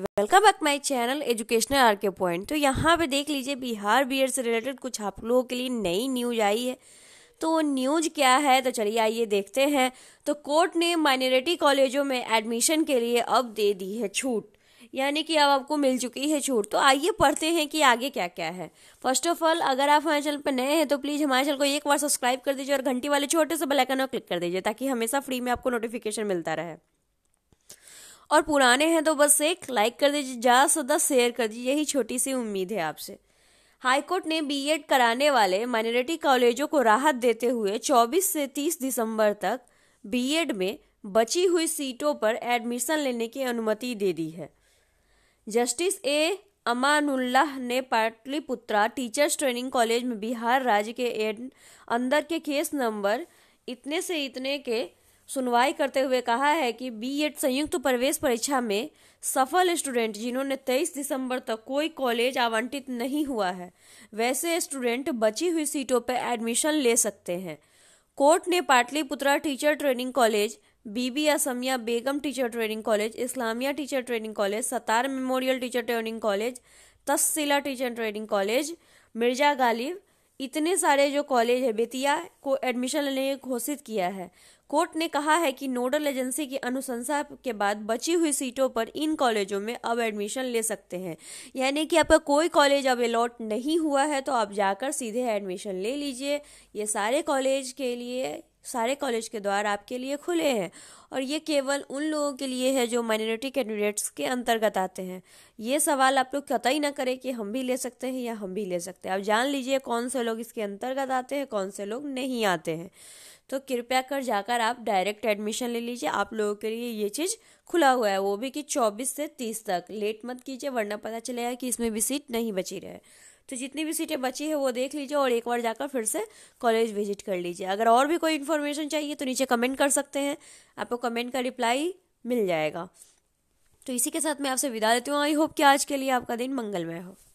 welcome back my channel educational R K point तो यहाँ पे देख लीजिए बिहार बी से रिलेटेड कुछ आप लोगों के लिए नई न्यूज आई है तो न्यूज क्या है तो चलिए आइए देखते हैं तो कोर्ट ने माइनॉरिटी कॉलेजों में एडमिशन के लिए अब दे दी है छूट यानी कि अब आपको मिल चुकी है छूट तो आइए पढ़ते हैं कि आगे क्या क्या है फर्स्ट ऑफ ऑल अगर आप हमारे चैनल पर नए हैं तो प्लीज़ हमारे चैनल को एक बार सब्सक्राइब कर दीजिए और घंटी वाले छोटे से बेलाइकन और क्लिक कर दीजिए ताकि हमेशा फ्री में आपको नोटिफिकेशन मिलता रहे और पुराने हैं तो बस एक लाइक कर दीजिए ज़्यादा से ज़्यादा शेयर कर दीजिए यही छोटी सी उम्मीद है आपसे हाईकोर्ट ने बीएड कराने वाले माइनॉरिटी कॉलेजों को राहत देते हुए 24 से 30 दिसंबर तक बीएड में बची हुई सीटों पर एडमिशन लेने की अनुमति दे दी है जस्टिस ए अमानुल्लाह ने पाटलिपुत्रा टीचर्स ट्रेनिंग कॉलेज में बिहार राज्य के एड अंदर के केस नंबर इतने से इतने के सुनवाई करते हुए कहा है कि बीएड संयुक्त प्रवेश परीक्षा में सफल स्टूडेंट जिन्होंने 23 दिसंबर तक कोई कॉलेज आवंटित नहीं हुआ है वैसे स्टूडेंट बची हुई सीटों पर एडमिशन ले सकते हैं कोर्ट ने Patliputra teacher training college Bibi Asmiya Begum teacher training college Islamia teacher training college Satar memorial teacher training college Tassila teacher training college Mirza Ghalib इतने सारे जो कॉलेज है बेतिया को एडमिशन लेने घोषित किया है कोर्ट ने कहा है कि नोडल एजेंसी की अनुशंसा के बाद बची हुई सीटों पर इन कॉलेजों में अब एडमिशन ले सकते हैं यानी कि आपका कोई कॉलेज अब अलॉट नहीं हुआ है तो आप जाकर सीधे एडमिशन ले लीजिए ये सारे कॉलेज के लिए सारे कॉलेज के द्वार आपके लिए खुले हैं और ये केवल उन लोगों के लिए है जो माइनॉरिटी कैंडिडेट्स के अंतर्गत आते हैं ये सवाल आप लोग कत ही ना करें कि हम भी ले सकते हैं या हम भी ले सकते हैं आप जान लीजिए कौन से लोग इसके अंतर्गत आते हैं कौन से लोग नहीं आते हैं तो कृपया कर जाकर आप डायरेक्ट एडमिशन ले लीजिए आप लोगों के लिए ये चीज़ खुला हुआ है वो भी कि 24 से 30 तक लेट मत कीजिए वरना पता चलेगा कि इसमें भी सीट नहीं बची रहे तो जितनी भी सीटें बची है वो देख लीजिए और एक बार जाकर फिर से कॉलेज विजिट कर लीजिए अगर और भी कोई इन्फॉर्मेशन चाहिए तो नीचे कमेंट कर सकते हैं आपको कमेंट का रिप्लाई मिल जाएगा तो इसी के साथ मैं आपसे विदा देती हूँ आई होप कि आज के लिए आपका दिन मंगलमय हो